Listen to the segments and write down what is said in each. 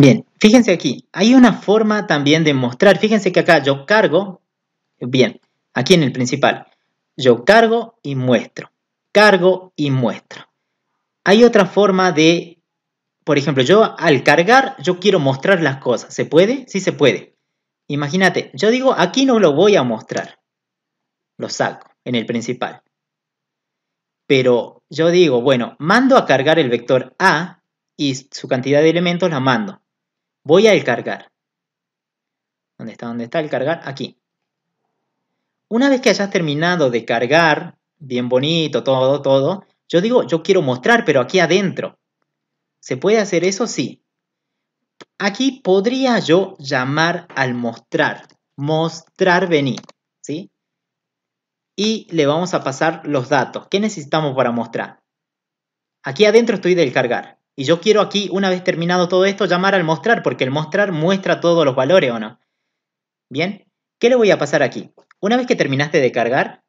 Bien, fíjense aquí, hay una forma también de mostrar, fíjense que acá yo cargo, bien, aquí en el principal, yo cargo y muestro, cargo y muestro. Hay otra forma de, por ejemplo, yo al cargar, yo quiero mostrar las cosas, ¿se puede? Sí se puede. Imagínate, yo digo, aquí no lo voy a mostrar, lo saco en el principal. Pero yo digo, bueno, mando a cargar el vector A y su cantidad de elementos la mando voy al cargar. ¿Dónde está? ¿Dónde está el cargar? Aquí. Una vez que hayas terminado de cargar, bien bonito, todo, todo, yo digo, yo quiero mostrar, pero aquí adentro. ¿Se puede hacer eso? Sí. Aquí podría yo llamar al mostrar. Mostrar vení, ¿Sí? Y le vamos a pasar los datos. ¿Qué necesitamos para mostrar? Aquí adentro estoy del cargar. Y yo quiero aquí, una vez terminado todo esto, llamar al mostrar, porque el mostrar muestra todos los valores o no. Bien, ¿qué le voy a pasar aquí? Una vez que terminaste de cargar,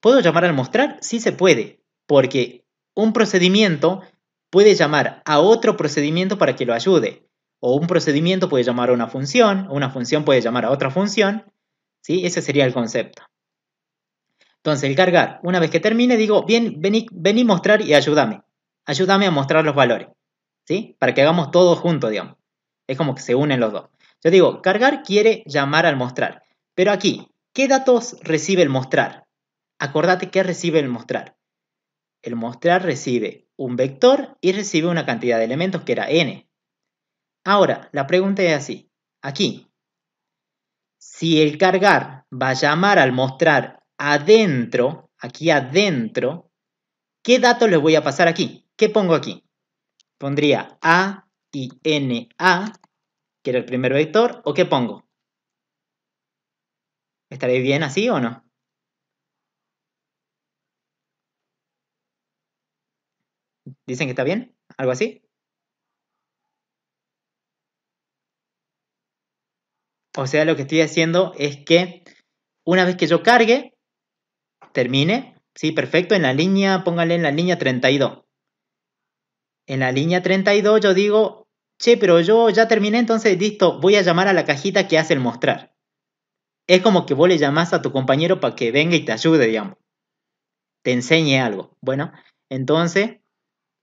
¿puedo llamar al mostrar? Sí se puede, porque un procedimiento puede llamar a otro procedimiento para que lo ayude. O un procedimiento puede llamar a una función, o una función puede llamar a otra función. ¿sí? Ese sería el concepto. Entonces, el cargar, una vez que termine, digo, bien, vení, vení mostrar y ayúdame ayúdame a mostrar los valores, ¿sí? Para que hagamos todo junto, digamos. Es como que se unen los dos. Yo digo, cargar quiere llamar al mostrar. Pero aquí, ¿qué datos recibe el mostrar? Acordate qué recibe el mostrar. El mostrar recibe un vector y recibe una cantidad de elementos que era n. Ahora, la pregunta es así. Aquí, si el cargar va a llamar al mostrar adentro, aquí adentro, ¿qué datos le voy a pasar aquí? ¿Qué pongo aquí? Pondría A y NA, que era el primer vector, ¿o qué pongo? ¿Estaré bien así o no? ¿Dicen que está bien? ¿Algo así? O sea, lo que estoy haciendo es que una vez que yo cargue, termine, sí, perfecto, en la línea, póngale en la línea 32 en la línea 32 yo digo, che, pero yo ya terminé, entonces listo, voy a llamar a la cajita que hace el mostrar. Es como que vos le llamas a tu compañero para que venga y te ayude, digamos. Te enseñe algo. Bueno, entonces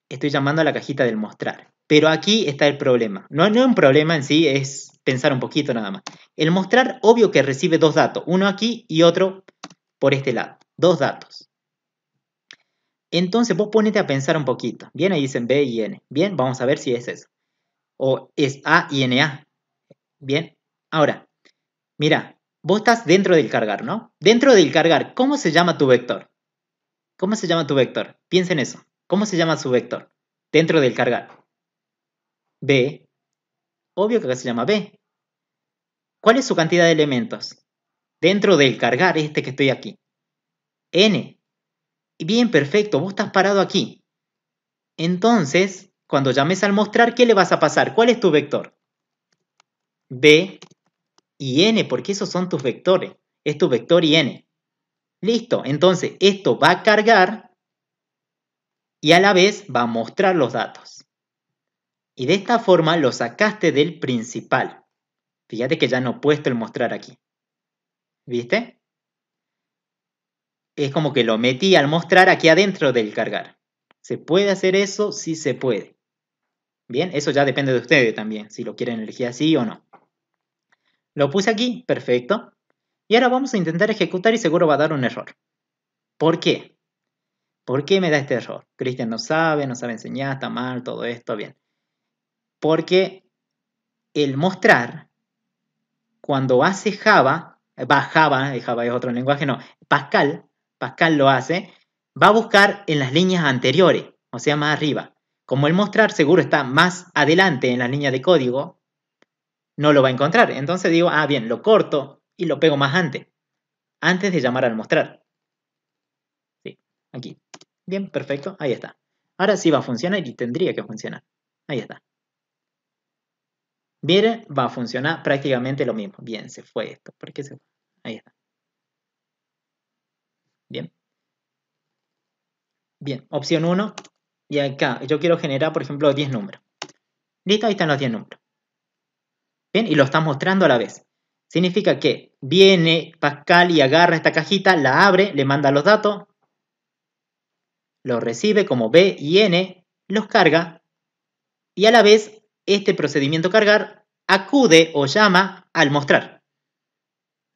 estoy llamando a la cajita del mostrar. Pero aquí está el problema. No, no es un problema en sí, es pensar un poquito nada más. El mostrar, obvio que recibe dos datos, uno aquí y otro por este lado. Dos datos. Entonces vos ponete a pensar un poquito. Bien, ahí dicen B y N. Bien, vamos a ver si es eso. O es A y A. Bien, ahora, mira, vos estás dentro del cargar, ¿no? Dentro del cargar, ¿cómo se llama tu vector? ¿Cómo se llama tu vector? Piensa en eso. ¿Cómo se llama su vector? Dentro del cargar. B. Obvio que acá se llama B. ¿Cuál es su cantidad de elementos? Dentro del cargar, este que estoy aquí. N. Bien, perfecto, vos estás parado aquí. Entonces, cuando llames al mostrar, ¿qué le vas a pasar? ¿Cuál es tu vector? B y N, porque esos son tus vectores. Es tu vector y N. Listo, entonces esto va a cargar y a la vez va a mostrar los datos. Y de esta forma lo sacaste del principal. Fíjate que ya no he puesto el mostrar aquí. ¿Viste? es como que lo metí al mostrar aquí adentro del cargar. ¿Se puede hacer eso? Sí se puede. Bien, eso ya depende de ustedes también, si lo quieren elegir así o no. Lo puse aquí, perfecto. Y ahora vamos a intentar ejecutar y seguro va a dar un error. ¿Por qué? ¿Por qué me da este error? Cristian no sabe, no sabe enseñar, está mal, todo esto, bien. Porque el mostrar, cuando hace Java, eh, va Java, eh, Java es otro lenguaje, no, Pascal, Pascal lo hace, va a buscar en las líneas anteriores, o sea, más arriba. Como el mostrar seguro está más adelante en la línea de código, no lo va a encontrar. Entonces digo, ah, bien, lo corto y lo pego más antes, antes de llamar al mostrar. Sí, aquí. Bien, perfecto, ahí está. Ahora sí va a funcionar y tendría que funcionar. Ahí está. Bien, va a funcionar prácticamente lo mismo. Bien, se fue esto. ¿Por qué se fue? Ahí está. Bien, opción 1. Y acá yo quiero generar, por ejemplo, 10 números. Listo, ahí están los 10 números. Bien, y lo están mostrando a la vez. Significa que viene Pascal y agarra esta cajita, la abre, le manda los datos, los recibe como B y N, los carga, y a la vez este procedimiento cargar acude o llama al mostrar.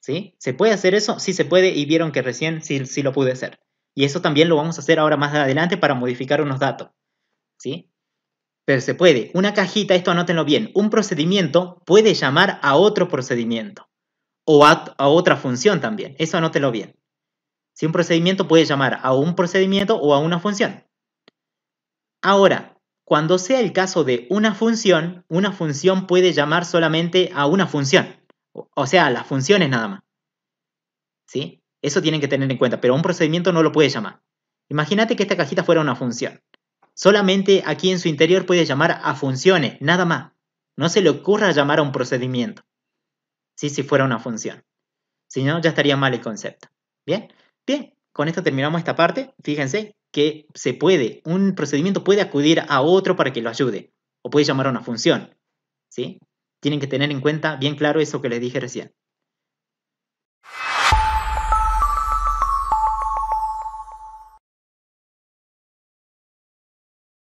¿Sí? ¿Se puede hacer eso? Sí se puede y vieron que recién sí lo pude hacer. Y eso también lo vamos a hacer ahora más adelante para modificar unos datos. ¿Sí? Pero se puede. Una cajita, esto anótenlo bien, un procedimiento puede llamar a otro procedimiento o a, otra función también. Eso anótenlo bien. Si un procedimiento puede llamar a un procedimiento o a una función. Ahora, cuando sea el caso de una función, una función puede llamar solamente a una función, o sea, las funciones nada más. ¿Sí? Eso tienen que tener en cuenta, pero un procedimiento no lo puede llamar. Imagínate que esta cajita fuera una función. Solamente aquí en su interior puede llamar a funciones, nada más. No se le ocurra llamar a un procedimiento. si fuera una función. Si no, ya estaría mal el concepto. Bien, bien, con esto terminamos esta parte. Fíjense que se puede, un procedimiento puede acudir a otro para que lo ayude, o puede llamar a una función. ¿Sí? Tienen que tener en cuenta bien claro eso que les dije recién.